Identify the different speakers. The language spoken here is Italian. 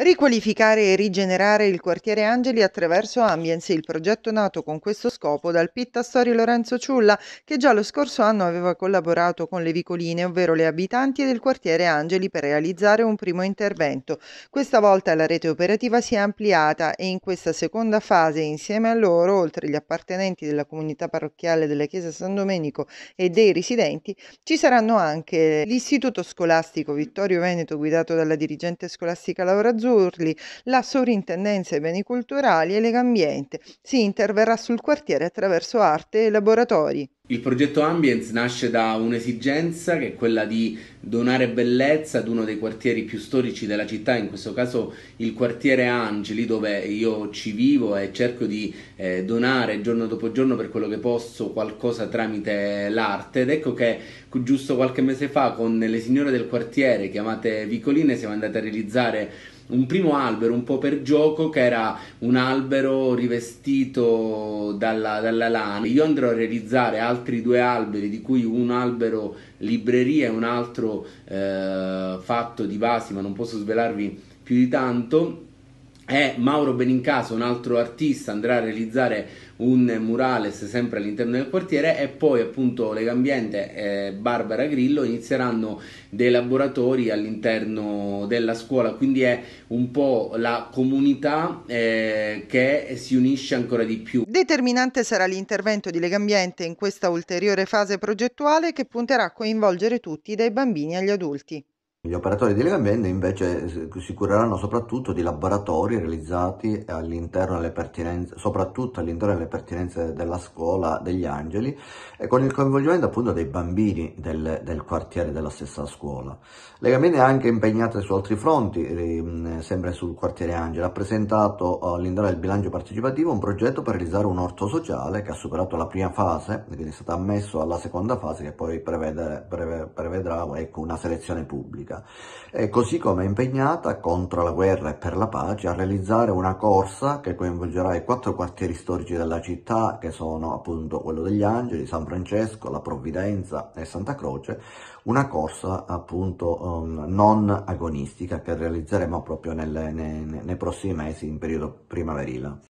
Speaker 1: Riqualificare e rigenerare il quartiere Angeli attraverso Ambience, il progetto nato con questo scopo dal Pitta Storio Lorenzo Ciulla, che già lo scorso anno aveva collaborato con le vicoline, ovvero le abitanti del quartiere Angeli, per realizzare un primo intervento. Questa volta la rete operativa si è ampliata e in questa seconda fase, insieme a loro, oltre gli appartenenti della comunità parrocchiale della Chiesa San Domenico e dei residenti, ci saranno anche l'Istituto Scolastico Vittorio Veneto, guidato dalla dirigente scolastica Laura Zulu, Azzurli, la Sovrintendenza ai Beni Culturali e Legambiente. Si interverrà sul quartiere attraverso arte e laboratori.
Speaker 2: Il progetto Ambience nasce da un'esigenza che è quella di donare bellezza ad uno dei quartieri più storici della città, in questo caso il quartiere Angeli, dove io ci vivo e cerco di eh, donare giorno dopo giorno per quello che posso qualcosa tramite l'arte. Ed ecco che giusto qualche mese fa con le signore del quartiere chiamate Vicoline siamo andate a realizzare un primo albero un po' per gioco che era un albero rivestito dalla, dalla lana. Io andrò a realizzare altri due alberi, di cui un albero libreria e un altro eh, fatto di vasi, ma non posso svelarvi più di tanto è eh, Mauro Benincasa, un altro artista, andrà a realizzare un murales sempre all'interno del quartiere e poi appunto Legambiente e Barbara Grillo inizieranno dei laboratori all'interno della scuola, quindi è un po' la comunità eh, che si unisce ancora di più.
Speaker 1: Determinante sarà l'intervento di Legambiente in questa ulteriore fase progettuale che punterà a coinvolgere tutti dai bambini agli adulti.
Speaker 3: Gli operatori di Legambiente invece si cureranno soprattutto di laboratori realizzati all'interno delle pertinenze, soprattutto all'interno delle pertinenze della scuola degli angeli e con il coinvolgimento appunto dei bambini del, del quartiere della stessa scuola. Legambiente è anche impegnata su altri fronti, sempre sul quartiere angeli, ha presentato all'interno del bilancio partecipativo un progetto per realizzare un orto sociale che ha superato la prima fase, quindi è stato ammesso alla seconda fase che poi prevede, prevede, prevedrà ecco, una selezione pubblica. Repubblica, e così come è impegnata contro la guerra e per la pace a realizzare una corsa che coinvolgerà i quattro quartieri storici della città, che sono appunto quello degli Angeli, San Francesco, la Provvidenza e Santa Croce, una corsa appunto um, non agonistica che realizzeremo proprio nelle, nei, nei prossimi mesi in periodo primaverile.